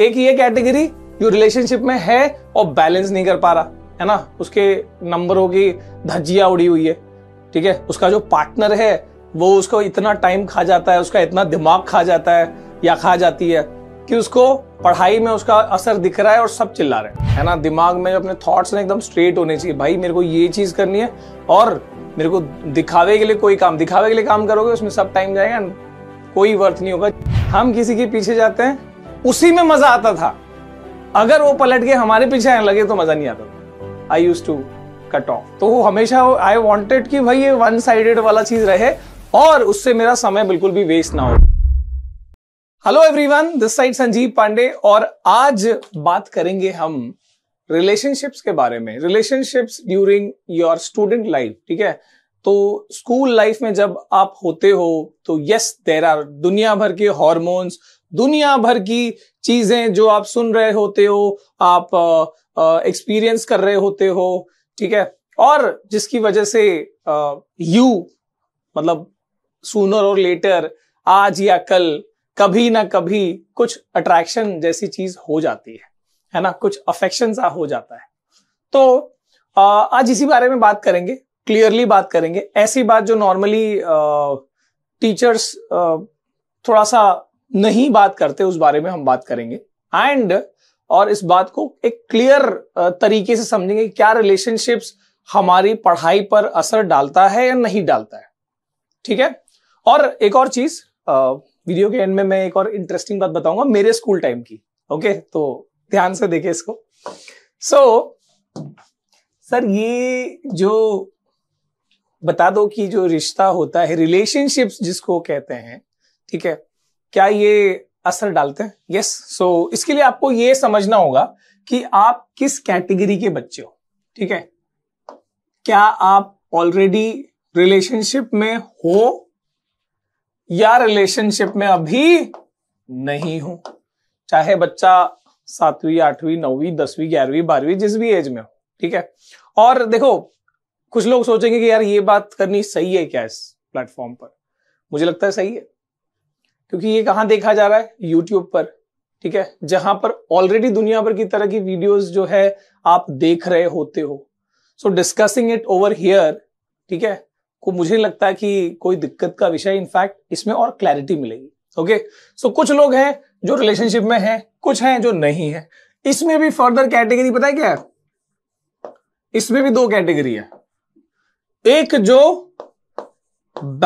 एक ये कैटेगरी जो रिलेशनशिप में है और बैलेंस नहीं कर पा रहा है ना उसके नंबरों की धज्जिया उड़ी हुई है ठीक है उसका जो पार्टनर है वो उसको इतना टाइम खा जाता है उसका इतना दिमाग खा जाता है या खा जाती है कि उसको पढ़ाई में उसका असर दिख रहा है और सब चिल्ला रहे हैं है ना दिमाग में अपने थॉट्स ने एकदम स्ट्रेट होने चाहिए भाई मेरे को ये चीज करनी है और मेरे को दिखावे के लिए कोई काम दिखावे के लिए काम करोगे उसमें सब टाइम जाएगा कोई वर्थ नहीं होगा हम किसी के पीछे जाते हैं उसी में मजा आता था अगर वो पलट के हमारे पीछे आने लगे तो मजा नहीं आता था I use to cut off तो वो हमेशा आई वॉन्टेड कि भाई ये वन साइडेड वाला चीज रहे और उससे मेरा समय बिल्कुल भी वेस्ट ना हो hello everyone this side Sanjeev Pandey और आज बात करेंगे हम रिलेशनशिप्स के बारे में relationships during your student life ठीक है तो स्कूल लाइफ में जब आप होते हो तो यस देर आर दुनिया भर के हॉर्मोन्स दुनिया भर की चीजें जो आप सुन रहे होते हो आप एक्सपीरियंस कर रहे होते हो ठीक है और जिसकी वजह से यू मतलब सूनर और लेटर आज या कल कभी ना कभी कुछ अट्रैक्शन जैसी चीज हो जाती है है ना कुछ अफेक्शन सा हो जाता है तो आ, आज इसी बारे में बात करेंगे क्लियरली बात करेंगे ऐसी बात जो नॉर्मली टीचर्स थोड़ा सा नहीं बात करते उस बारे में हम बात करेंगे एंड और इस बात को एक क्लियर तरीके से समझेंगे क्या रिलेशनशिप्स हमारी पढ़ाई पर असर डालता है या नहीं डालता है ठीक है और एक और चीज वीडियो के एंड में मैं एक और इंटरेस्टिंग बात बताऊंगा मेरे स्कूल टाइम की ओके तो ध्यान से देखे इसको सो so, सर ये जो बता दो कि जो रिश्ता होता है रिलेशनशिप्स जिसको कहते हैं ठीक है क्या ये असर डालते हैं यस सो इसके लिए आपको ये समझना होगा कि आप किस कैटेगरी के बच्चे हो ठीक है क्या आप ऑलरेडी रिलेशनशिप में हो या रिलेशनशिप में अभी नहीं हो चाहे बच्चा सातवीं आठवीं नौवीं दसवीं ग्यारहवीं बारहवीं जिस भी एज में हो ठीक है और देखो कुछ लोग सोचेंगे कि यार ये बात करनी सही है क्या इस प्लेटफॉर्म पर मुझे लगता है सही है क्योंकि ये कहाँ देखा जा रहा है यूट्यूब पर ठीक है जहां पर ऑलरेडी दुनिया भर की तरह की वीडियोस जो है आप देख रहे होते हो so discussing it over here ठीक है को मुझे लगता है कि कोई दिक्कत का विषय इनफैक्ट इसमें और क्लैरिटी मिलेगी ओके सो कुछ लोग हैं जो रिलेशनशिप में हैं कुछ हैं जो नहीं है इसमें भी फर्दर कैटेगरी पता है क्या इसमें भी दो कैटेगरी है एक जो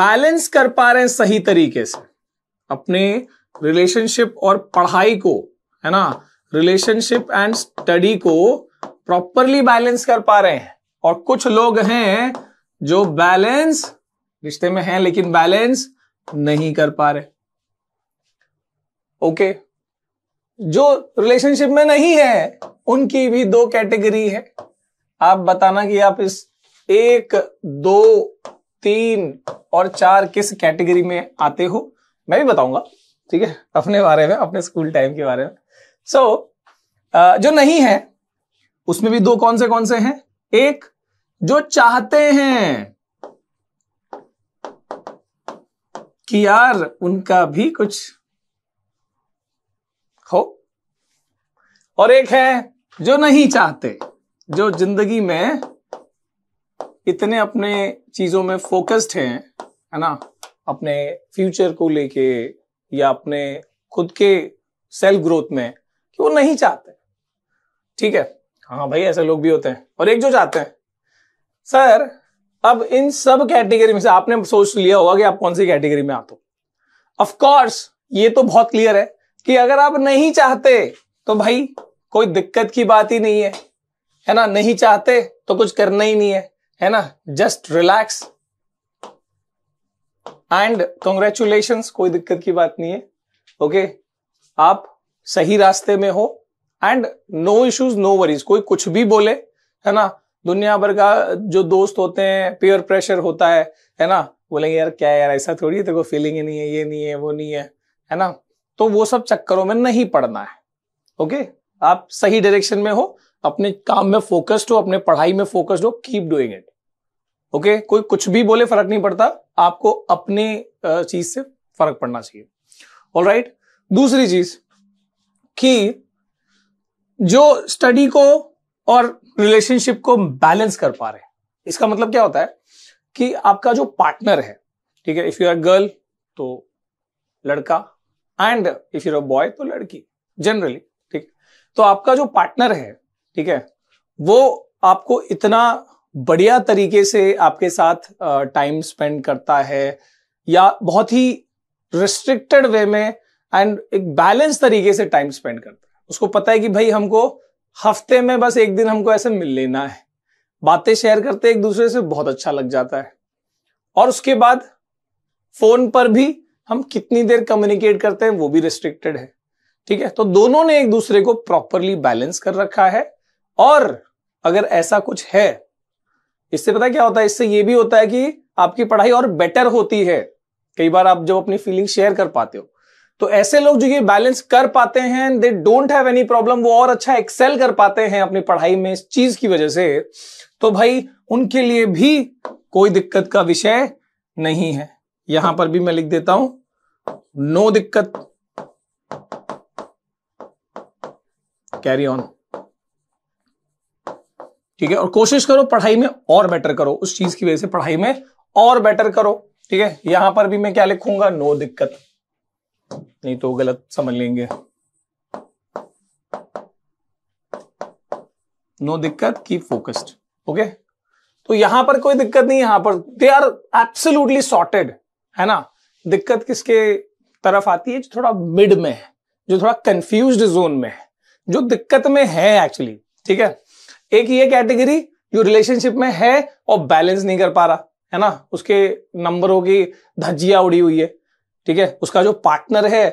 बैलेंस कर पा रहे हैं सही तरीके से अपने रिलेशनशिप और पढ़ाई को है ना रिलेशनशिप एंड स्टडी को प्रॉपरली बैलेंस कर पा रहे हैं और कुछ लोग हैं जो बैलेंस रिश्ते में हैं लेकिन बैलेंस नहीं कर पा रहे ओके जो रिलेशनशिप में नहीं है उनकी भी दो कैटेगरी है आप बताना कि आप इस एक दो तीन और चार किस कैटेगरी में आते हो मैं भी बताऊंगा ठीक है अपने बारे में अपने स्कूल टाइम के बारे में सो so, जो नहीं है उसमें भी दो कौन से कौन से हैं एक जो चाहते हैं कि यार उनका भी कुछ हो और एक है जो नहीं चाहते जो जिंदगी में इतने अपने चीजों में फोकस्ड हैं है ना अपने फ्यूचर को लेके या अपने खुद के सेल्फ ग्रोथ में कि वो नहीं चाहते ठीक है हाँ भाई ऐसे लोग भी होते हैं और एक जो चाहते हैं सर अब इन सब कैटेगरी में से आपने सोच लिया होगा कि आप कौन सी कैटेगरी में आते हो ऑफकोर्स ये तो बहुत क्लियर है कि अगर आप नहीं चाहते तो भाई कोई दिक्कत की बात ही नहीं है है ना नहीं चाहते तो कुछ करना ही नहीं है है ना जस्ट रिलैक्स एंड कंग्रेचुलेशन कोई दिक्कत की बात नहीं है ओके okay? आप सही रास्ते में हो and no issues no worries कोई कुछ भी बोले है ना दुनिया भर का जो दोस्त होते हैं पेयर प्रेशर होता है है ना बोलेंगे यार क्या यार ऐसा थोड़ी है तेरे को फीलिंग ही नहीं है ये नहीं है वो नहीं है है ना तो वो सब चक्करों में नहीं पड़ना है ओके okay? आप सही डायरेक्शन में हो अपने काम में फोकस्ड हो अपने पढ़ाई में फोकस्ड हो keep doing it okay okay? कोई कुछ भी बोले फर्क नहीं पड़ता आपको अपने चीज से फर्क पड़ना चाहिए ऑल राइट right? दूसरी चीज कि जो स्टडी को और रिलेशनशिप को बैलेंस कर पा रहे इसका मतलब क्या होता है कि आपका जो पार्टनर है ठीक है इफ यू आर गर्ल तो लड़का and if you are boy तो लड़की जनरली ठीक तो आपका जो पार्टनर है ठीक है वो आपको इतना बढ़िया तरीके से आपके साथ टाइम स्पेंड करता है या बहुत ही रिस्ट्रिक्टेड वे में एंड एक बैलेंस तरीके से टाइम स्पेंड करता है उसको पता है कि भाई हमको हफ्ते में बस एक दिन हमको ऐसे मिल लेना है बातें शेयर करते एक दूसरे से बहुत अच्छा लग जाता है और उसके बाद फोन पर भी हम कितनी देर कम्युनिकेट करते हैं वो भी रिस्ट्रिक्टेड है ठीक है तो दोनों ने एक दूसरे को प्रॉपरली बैलेंस कर रखा है और अगर ऐसा कुछ है इससे पता क्या होता है इससे ये भी होता है कि आपकी पढ़ाई और बेटर होती है कई बार आप जब अपनी फीलिंग शेयर कर पाते हो तो ऐसे लोग जो ये बैलेंस कर पाते हैं they don't have any problem वो और अच्छा एक्सेल कर पाते हैं अपनी पढ़ाई में इस चीज की वजह से तो भाई उनके लिए भी कोई दिक्कत का विषय नहीं है यहां पर भी मैं लिख देता हूं नो दिक्कत कैरी ऑन ठीक है और कोशिश करो पढ़ाई में और बेटर करो उस चीज की वजह से पढ़ाई में और बेटर करो ठीक है यहां पर भी मैं क्या लिखूंगा नो दिक्कत नहीं तो गलत समझ लेंगे नो दिक्कत की फोकस्ड ओके तो यहां पर कोई दिक्कत नहीं यहां पर दे आर एब्सोल्युटली सॉर्टेड है ना दिक्कत किसके तरफ आती है जो थोड़ा मिड में है जो थोड़ा कंफ्यूज जोन में है जो दिक्कत में है एक्चुअली ठीक है एक ये कैटेगरी जो रिलेशनशिप में है और बैलेंस नहीं कर पा रहा है ना उसके नंबरों की धज्जिया उड़ी हुई है ठीक है उसका जो पार्टनर है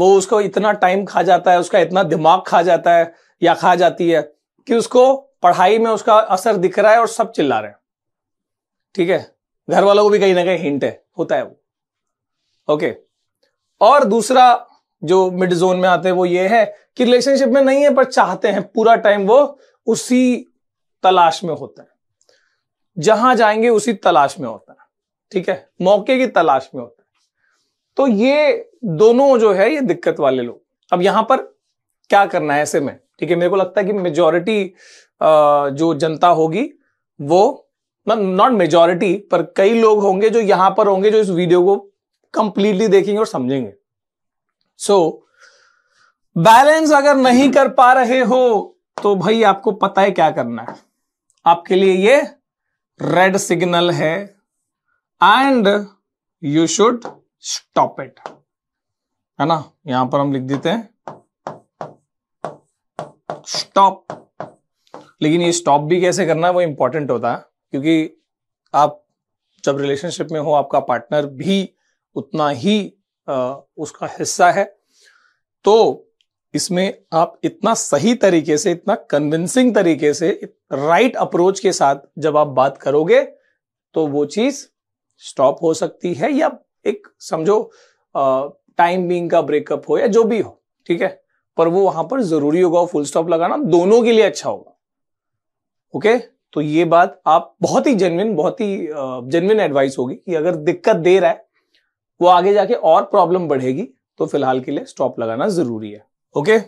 वो उसको इतना टाइम खा जाता है उसका इतना दिमाग खा जाता है या खा जाती है कि उसको पढ़ाई में उसका असर दिख रहा है और सब चिल्ला रहे हैं ठीक है घर वालों को भी कहीं ना कहीं हिंट है होता है वो ओके और दूसरा जो मिड जोन में आते हैं वो ये है कि रिलेशनशिप में नहीं है पर चाहते हैं पूरा टाइम वो उसी तलाश में होता है जहां जाएंगे उसी तलाश में होता है ठीक है मौके की तलाश में होता है तो ये दोनों जो है ये दिक्कत वाले लोग अब यहां पर क्या करना है ऐसे में ठीक है मेरे को लगता है कि मेजोरिटी जो जनता होगी वो नॉट मेजोरिटी पर कई लोग होंगे जो यहां पर होंगे जो इस वीडियो को कंप्लीटली देखेंगे और समझेंगे सो so, बैलेंस अगर नहीं कर पा रहे हो तो भाई आपको पता है क्या करना है आपके लिए ये रेड सिग्नल है and you should stop it है ना यहां पर हम लिख देते हैं स्टॉप लेकिन ये स्टॉप भी कैसे करना है वो इंपॉर्टेंट होता है क्योंकि आप जब रिलेशनशिप में हो आपका पार्टनर भी उतना ही आ, उसका हिस्सा है तो इसमें आप इतना सही तरीके से इतना कन्विंसिंग तरीके से राइट अप्रोच के साथ जब आप बात करोगे तो वो चीज स्टॉप हो सकती है या एक समझो टाइम बींग का ब्रेकअप हो या जो भी हो ठीक है पर वो वहां पर जरूरी होगा फुल स्टॉप लगाना दोनों के लिए अच्छा होगा ओके तो ये बात आप बहुत ही जेनविन बहुत ही जेनविन एडवाइस होगी कि अगर दिक्कत दे रहा है वो आगे जाके और प्रॉब्लम बढ़ेगी तो फिलहाल के लिए स्टॉप लगाना जरूरी है ओके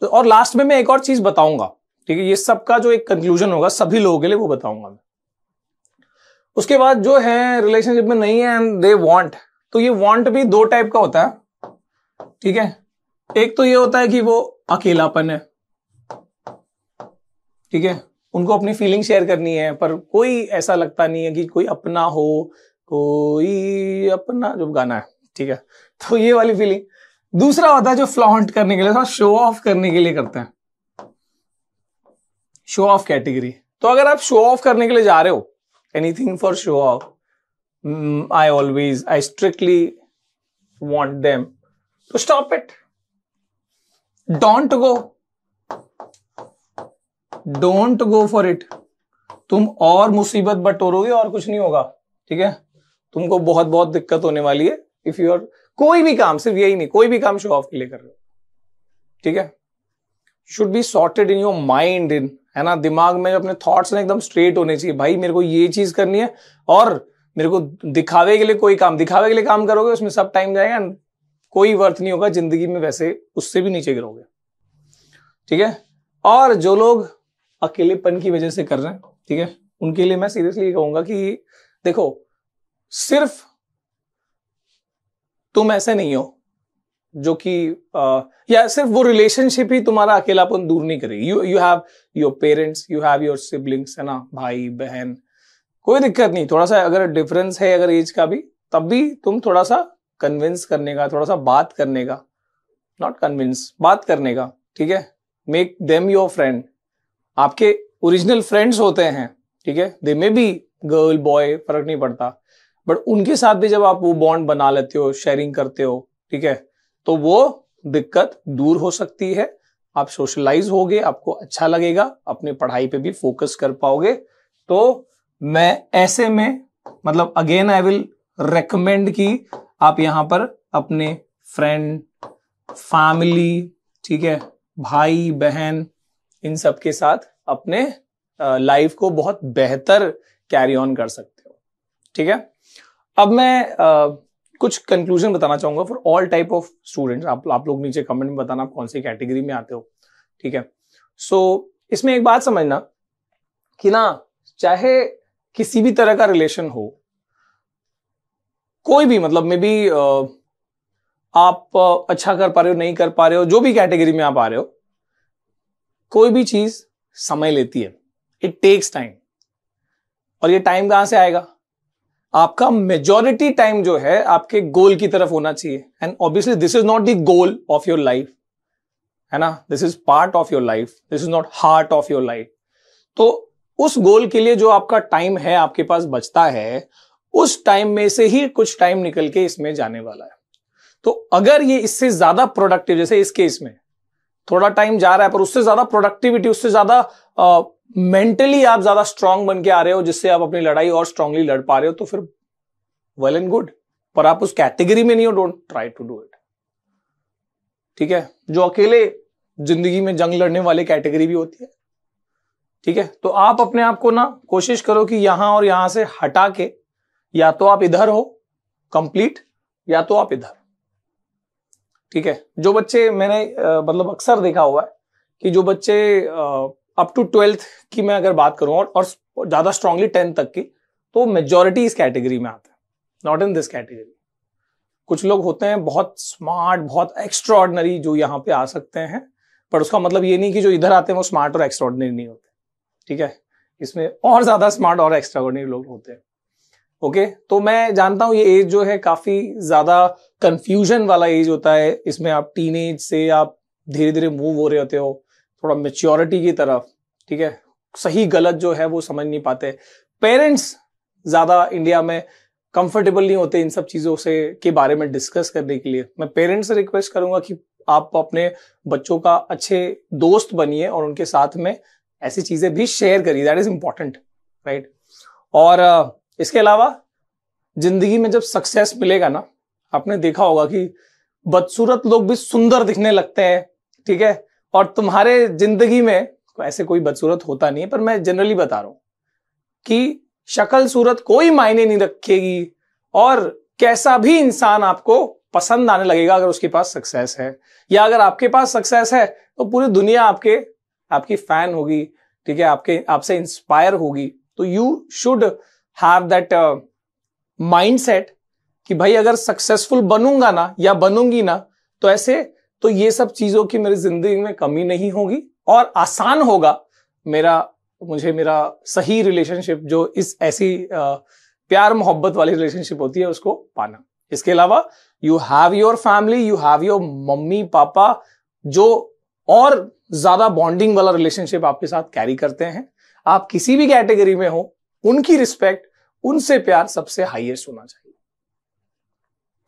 तो और लास्ट में मैं एक और चीज बताऊंगा ठीक है ये सबका जो एक कंक्लूजन होगा सभी लोगों के लिए वो बताऊंगा मैं उसके बाद जो है रिलेशनशिप में नहीं है एंड दे वांट तो ये वांट भी दो टाइप का होता है ठीक है एक तो ये होता है कि वो अकेलापन है ठीक है उनको अपनी फीलिंग शेयर करनी है पर कोई ऐसा लगता नहीं है कि कोई अपना हो कोई अपना जो गाना है ठीक है तो ये वाली फीलिंग दूसरा होता है जो फ्लॉन्ट करने के लिए थोड़ा शो ऑफ करने के लिए करते हैं शो ऑफ कैटेगरी तो अगर आप शो ऑफ करने के लिए जा रहे हो anything for show off I always I strictly want them to stop it don't go don't go for it तुम और मुसीबत बटोरोगे और कुछ नहीं होगा ठीक है तुमको बहुत बहुत दिक्कत होने वाली है इफ यू आर कोई भी काम सिर्फ यही नहीं कोई भी काम शो ऑफ के लिए कर रहे हो ठीक है should be sorted in your mind in है ना दिमाग में अपने थॉट्स ना एकदम स्ट्रेट होने चाहिए भाई मेरे को ये चीज करनी है और मेरे को दिखावे के लिए कोई काम दिखावे के लिए काम करोगे उसमें सब टाइम जाएगा एंड कोई वर्थ नहीं होगा जिंदगी में वैसे उससे भी नीचे गिरोगे ठीक है और जो लोग अकेलेपन की वजह से कर रहे हैं ठीक है उनके लिए मैं सीरियसली कहूंगा कि देखो सिर्फ तुम ऐसे नहीं हो जो कि या सिर्फ वो रिलेशनशिप ही तुम्हारा अकेलापन दूर नहीं करेगी you you have your parents you have your siblings है ना भाई बहन कोई दिक्कत नहीं थोड़ा सा अगर डिफरेंस है अगर एज का भी तब भी तुम थोड़ा सा कन्विंस करने का थोड़ा सा बात करने का नॉट कन्विंस बात करने का ठीक है मेक देम योर फ्रेंड आपके ओरिजिनल फ्रेंड्स होते हैं ठीक है they may be girl boy फर्क नहीं पड़ता बट उनके साथ भी जब आप वो बॉन्ड बना लेते हो शेयरिंग करते हो ठीक है तो वो दिक्कत दूर हो सकती है आप सोशलाइज होगे आपको अच्छा लगेगा अपनी पढ़ाई पे भी फोकस कर पाओगे तो मैं ऐसे में मतलब अगेन आई विल रेकमेंड कि आप यहाँ पर अपने फ्रेंड फैमिली ठीक है भाई बहन इन सब के साथ अपने लाइफ को बहुत बेहतर कैरी ऑन कर सकते ठीक है अब मैं आ, कुछ कंक्लूजन बताना चाहूंगा for all type of students आप आप लोग नीचे कमेंट में बताना आप कौन सी कैटेगरी में आते हो ठीक है सो so, इसमें एक बात समझना कि ना चाहे किसी भी तरह का रिलेशन हो कोई भी मतलब मे बी आप अच्छा कर पा रहे हो नहीं कर पा रहे हो जो भी कैटेगरी में आप आ रहे हो कोई भी चीज समय लेती है इट टेक्स टाइम और ये टाइम कहां से आएगा आपका मेजोरिटी टाइम जो है आपके गोल की तरफ होना चाहिए and obviously this is not the goal of your life है ना this is part of your life this is not heart of your life तो उस गोल के लिए जो आपका टाइम है आपके पास बचता है उस टाइम में से ही कुछ टाइम निकल के इसमें जाने वाला है तो अगर ये इससे ज्यादा प्रोडक्टिव जैसे इस केस में थोड़ा टाइम जा रहा है पर उससे ज्यादा प्रोडक्टिविटी उससे ज्यादा मेंटली आप ज्यादा स्ट्रांग बन के आ रहे हो जिससे आप अपनी लड़ाई और स्ट्रांगली लड़ पा रहे हो तो फिर वेल एंड गुड पर आप उस कैटेगरी में नहीं हो don't try to do it ठीक है जो अकेले जिंदगी में जंग लड़ने वाले कैटेगरी भी होती है ठीक है तो आप अपने आप को ना कोशिश करो कि यहां और यहां से हटा के या तो आप इधर हो कंप्लीट या तो आप इधर ठीक है जो बच्चे मैंने मतलब अक्सर देखा हुआ है कि जो बच्चे अप टू ट्वेल्थ की मैं अगर बात करूं और, और ज्यादा स्ट्रांगली टेंथ तक की तो मेजोरिटी इस कैटेगरी में आते हैं नॉट इन दिस कैटेगरी कुछ लोग होते हैं बहुत स्मार्ट बहुत एक्स्ट्रॉर्डनरी जो यहाँ पे आ सकते हैं पर उसका मतलब ये नहीं कि जो इधर आते हैं वो स्मार्ट और एक्स्ट्रॉर्डनरी नहीं होते ठीक है इसमें और ज्यादा स्मार्ट और एक्स्ट्रॉर्डनरी लोग होते हैं ओके okay? तो मैं जानता हूं ये एज जो है काफी ज्यादा कंफ्यूजन वाला एज होता है इसमें आप टीन से आप धीरे धीरे मूव हो रहे होते हो थोड़ा मेच्योरिटी की तरफ ठीक है सही गलत जो है वो समझ नहीं पाते पेरेंट्स ज़्यादा इंडिया में कंफर्टेबल नहीं होते इन सब चीज़ों से के बारे में डिस्कस करने के लिए मैं पेरेंट्स से रिक्वेस्ट करूंगा कि आप अपने बच्चों का अच्छे दोस्त बनिए और उनके साथ में ऐसी चीज़ें भी शेयर करिए दैट इज़ इंपॉर्टेंट राइट और इसके अलावा जिंदगी में जब सक्सेस मिलेगा ना आपने देखा होगा कि बदसूरत लोग भी सुंदर दिखने लगते हैं ठीक है और तुम्हारे जिंदगी में ऐसे कोई बदसूरत होता नहीं है पर मैं जनरली बता रहा हूं कि शक्ल सूरत कोई मायने नहीं रखेगी और कैसा भी इंसान आपको पसंद आने लगेगा अगर उसके पास सक्सेस है या अगर आपके पास सक्सेस है तो पूरी दुनिया आपके आपकी फैन होगी ठीक है आपके आपसे इंस्पायर होगी तो you should have that mindset कि भाई अगर सक्सेसफुल बनूंगा ना या बनूंगी ना तो ऐसे तो ये सब चीजों की मेरी जिंदगी में कमी नहीं होगी और आसान होगा मेरा मुझे मेरा सही रिलेशनशिप जो इस ऐसी प्यार मोहब्बत वाली रिलेशनशिप होती है उसको पाना इसके अलावा you have your family you have your mummy papa जो और ज्यादा बॉन्डिंग वाला रिलेशनशिप आपके साथ कैरी करते हैं आप किसी भी कैटेगरी में हो उनकी रिस्पेक्ट उनसे प्यार सबसे हाईएस्ट होना चाहिए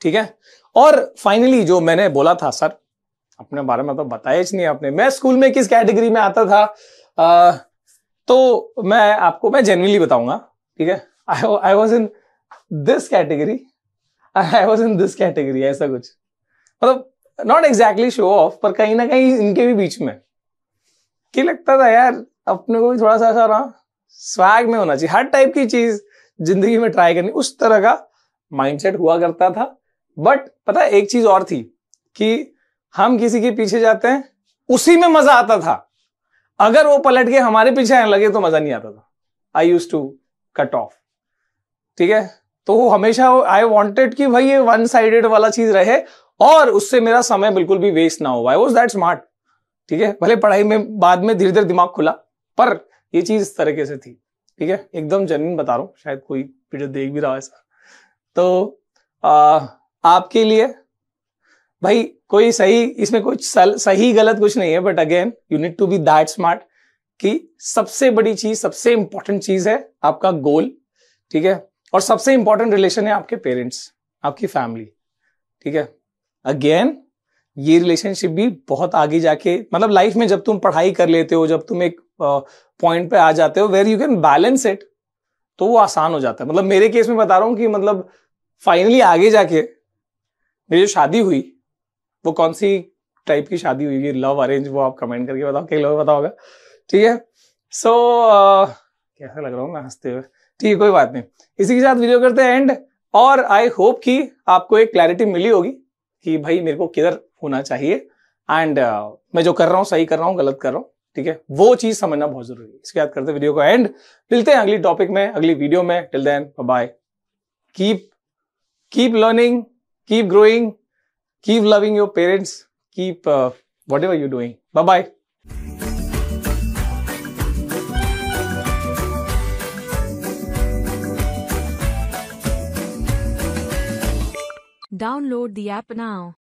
ठीक है और फाइनली जो मैंने बोला था सर अपने बारे में तो बताया ही नहीं आपने मैं स्कूल में किस कैटेगरी में आता था आ, तो मैं आपको मैं जेनविली बताऊंगा ठीक है I was in this category I was in this category ऐसा कुछ मतलब नॉट एग्जैक्टली शो ऑफ पर कहीं ना कहीं इनके भी बीच में कि लगता था यार अपने को भी थोड़ा सा ऐसा रहा स्वैग में होना चाहिए हर टाइप की चीज जिंदगी में ट्राई करनी उस तरह का माइंडसेट हुआ करता था बट पता है एक चीज और थी कि हम किसी के पीछे जाते हैं उसी में मजा आता था अगर वो पलट के हमारे पीछे आने लगे तो मजा नहीं आता था I use to cut off ठीक है तो वो हमेशा आई वॉन्टेड कि भाई ये वन साइडेड वाला चीज रहे और उससे मेरा समय बिल्कुल भी वेस्ट ना हो आई वॉज दैट स्मार्ट ठीक है भले पढ़ाई में बाद में धीरे धीरे दिमाग खुला पर ये चीज इस तरीके से थी ठीक है एकदम जनविन बता रहा हूँ शायद कोई वीडियो देख भी रहा है ऐसा तो आ, आपके लिए भाई कोई सही इसमें कुछ सही गलत कुछ नहीं है but again you need to be that smart कि सबसे बड़ी चीज सबसे इंपॉर्टेंट चीज है आपका गोल ठीक है और सबसे इंपॉर्टेंट रिलेशन है आपके पेरेंट्स आपकी फैमिली ठीक है अगेन ये रिलेशनशिप भी बहुत आगे जाके मतलब लाइफ में जब तुम पढ़ाई कर लेते हो जब तुम एक पॉइंट पे आ जाते हो where you can balance it तो वो आसान हो जाता है मतलब मेरे केस में बता रहा हूँ कि मतलब फाइनली आगे जाके मेरी जो शादी हुई वो कौन सी टाइप की शादी हुई है लव अरेंज वो आप कमेंट करके बताओ कई लोग बताओगे ठीक है सो so, uh, कैसा लग रहा हूँ मैं हंसते हुए ठीक है कोई बात नहीं इसी के साथ वीडियो करते हैं एंड और आई होप कि आपको एक क्लैरिटी मिली होगी कि भाई मेरे को किधर होना चाहिए एंड uh, मैं जो कर रहा हूँ सही कर रहा हूँ गलत कर रहा हूँ ठीक है वो चीज समझना बहुत जरूरी है इसके बाद करते हैं वीडियो को एंड मिलते हैं अगली टॉपिक में अगली वीडियो में till then bye keep keep learning keep growing Keep loving your parents. Keep uh, whatever you're doing. Bye bye. Download the app now.